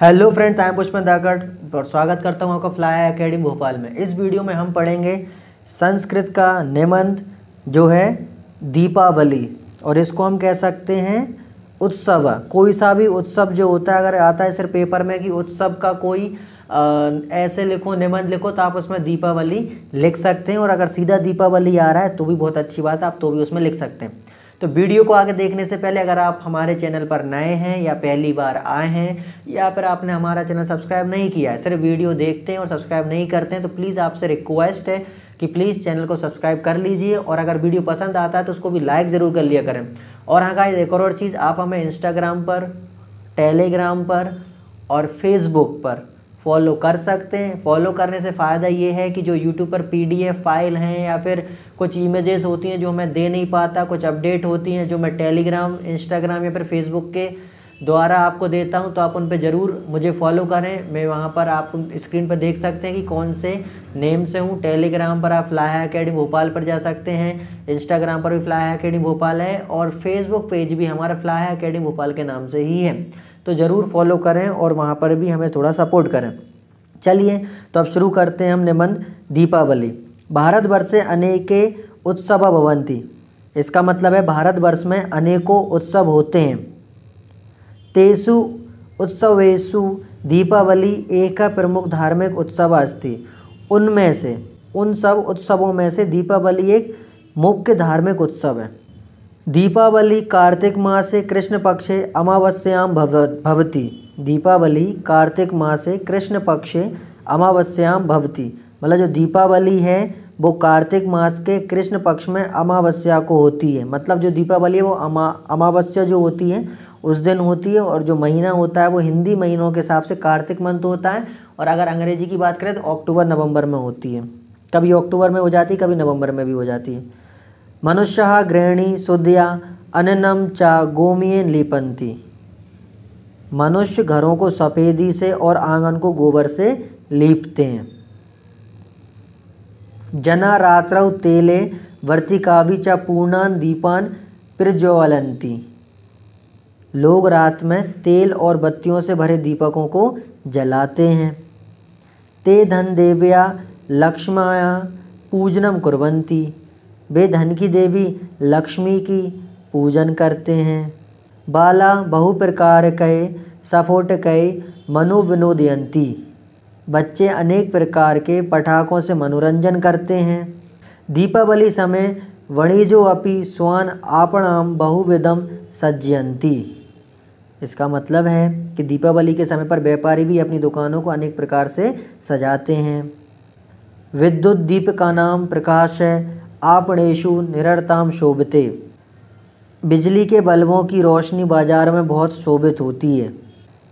hello friends I am पुष्पन धागढ़ और स्वागत करता हूं आपका फ्लाई एकेडमी भोपाल में इस वीडियो में हम पढ़ेंगे संस्कृत का निबंध जो है दीपावली और इसको हम कह सकते हैं उत्सव कोई सा भी उत्सव जो होता है अगर आता है सिर्फ पेपर में कि उत्सव का कोई आ, ऐसे लिखो निबंध लिखो तो आप उसमें दीपावली लिख सकते हैं और अगर सीधा दीपावली आ रहा है तो भी बहुत अच्छी बात है आप तो भी उसमें लिख सकते हैं तो वीडियो को आगे देखने से पहले अगर आप हमारे चैनल पर नए हैं या पहली बार आए हैं या फिर आपने हमारा चैनल सब्सक्राइब नहीं किया है सिर्फ वीडियो देखते हैं और सब्सक्राइब नहीं करते हैं तो प्लीज़ आपसे रिक्वेस्ट है कि प्लीज़ चैनल को सब्सक्राइब कर लीजिए और अगर वीडियो पसंद आता है तो उसको भी लाइक ज़रूर कर लिया करें और हाँ का एक और चीज़ आप हमें इंस्टाग्राम पर टेलीग्राम पर और फेसबुक पर फॉलो कर सकते हैं फॉलो करने से फ़ायदा ये है कि जो यूट्यूब पर एफ फाइल हैं या फिर कुछ इमेजेस होती हैं जो मैं दे नहीं पाता कुछ अपडेट होती हैं जो मैं टेलीग्राम इंस्टाग्राम या फिर फेसबुक के द्वारा आपको देता हूं तो आप उन पर ज़रूर मुझे फॉलो करें मैं वहां पर आप स्क्रीन पर देख सकते हैं कि कौन से नेम से हूं टेलीग्राम पर आप फ्लाई अकेडमी भोपाल पर जा सकते हैं इंस्टाग्राम पर भी फ्लाई अकेडमी भोपाल है और फेसबुक पेज भी हमारा फ्लाई अकेडमी भोपाल के नाम से ही है तो ज़रूर फॉलो करें और वहाँ पर भी हमें थोड़ा सपोर्ट करें चलिए तो अब शुरू करते हैं हम निबंध दीपावली भारतवर्ष से अनेके उत्सव भवंती इसका मतलब है भारतवर्ष में अनेकों उत्सव होते हैं तेसु उत्सवेशु दीपावली एक प्रमुख धार्मिक उत्सव अस्थित उनमें से उन सब उत्सवों में से दीपावली एक मुख्य धार्मिक उत्सव है दीपावली कार्तिक मासे कृष्ण पक्षे अमावस्याम भवती दीपावली कार्तिक कृष्ण पक्षे अमावस्याम भवती मतलब जो दीपावली है वो कार्तिक मास के कृष्ण पक्ष में अमावस्या को होती है मतलब जो दीपावली है वो अमा अमावस्या जो होती है उस दिन होती है और जो महीना होता है वो हिंदी महीनों के हिसाब से कार्तिक मंथ होता है और अगर अंग्रेजी की बात करें तो अक्टूबर नवंबर में होती है कभी अक्टूबर में हो जाती है कभी नवंबर में भी हो जाती है मनुष्य गृहिणी सुदया अननम चा गोमियन लिपंती मनुष्य घरों को सफ़ेदी से और आंगन को गोबर से लीपते हैं जना रात्र तेले वर्तिकावी चा पूर्णान दीपान प्रज्वलंती लोग रात में तेल और बत्तियों से भरे दीपकों को जलाते हैं ते धन देव्या लक्ष्माया पूजनम कुर्वंती वे धन की देवी लक्ष्मी की पूजन करते हैं बाला बहु प्रकार कहे सफोट के मनोविनोदयंती बच्चे अनेक प्रकार के पटाखों से मनोरंजन करते हैं दीपावली समय वणिजो अपि स्वान आपणाम बहुविधम सज्जयंती इसका मतलब है कि दीपावली के समय पर व्यापारी भी अपनी दुकानों को अनेक प्रकार से सजाते हैं विद्युत दीप का नाम प्रकाश है आपणेशु निरता शोभते बिजली के बल्बों की रोशनी बाज़ार में बहुत शोभित होती है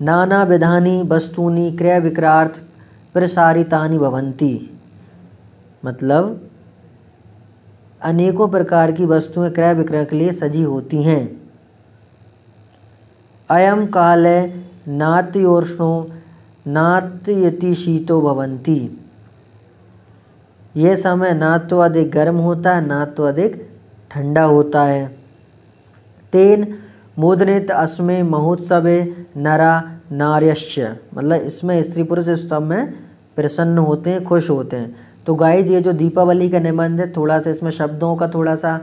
नाना विधानी वस्तूनी क्रय विक्रार्थ प्रसारितानी भवंती मतलब अनेकों प्रकार की वस्तुएं क्रय विक्रय के लिए सजी होती हैं अयम काल है नात्योर्ष्णो नात्यति भवंती यह समय ना तो अधिक गर्म होता है ना तो अधिक ठंडा होता है तीन मुद्रित अश्मे महोत्सव नरा नार्यश्य मतलब इसमें स्त्री पुरुष इस सब में प्रसन्न होते हैं खुश होते हैं तो गाइज ये जो दीपावली का निबंध है थोड़ा सा इसमें शब्दों का थोड़ा सा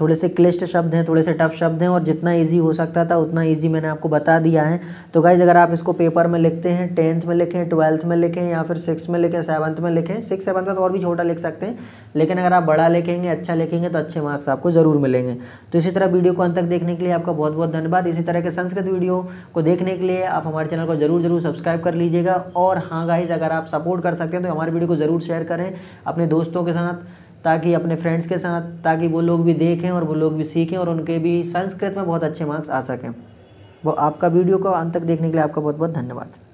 थोड़े से क्लिष्ट शब्द हैं थोड़े से टफ शब्द हैं और जितना ईजी हो सकता था उतना ईजी मैंने आपको बता दिया है तो गाइज़ अगर आप इसको पेपर में लिखते हैं टेंथ में लिखें ट्वेल्थ में लिखें या फिर सिक्स में लिखें सेवन्थ में लिखें सिक्स सेवन्थ में तो और भी छोटा लिख सकते हैं लेकिन अगर आप बड़ा लिखेंगे अच्छा लिखेंगे तो अच्छे मार्क्स आपको ज़रूर मिलेंगे तो इसी तरह वीडियो को अंत तक देखने के लिए आपका बहुत बहुत धन्यवाद इसी तरह के संस्कृत वीडियो को देखने के लिए आप हमारे चैनल को ज़रूर ज़रूर सब्सक्राइब कर लीजिएगा और हाँ गाइज़ अगर आप सपोर्ट कर सकते हैं तो हमारे वीडियो को ज़रूर शेयर करें अपने दोस्तों के साथ ताकि अपने फ्रेंड्स के साथ ताकि वो लोग भी देखें और वो लोग भी सीखें और उनके भी संस्कृत में बहुत अच्छे मार्क्स आ सकें वो आपका वीडियो को अंत तक देखने के लिए आपका बहुत बहुत धन्यवाद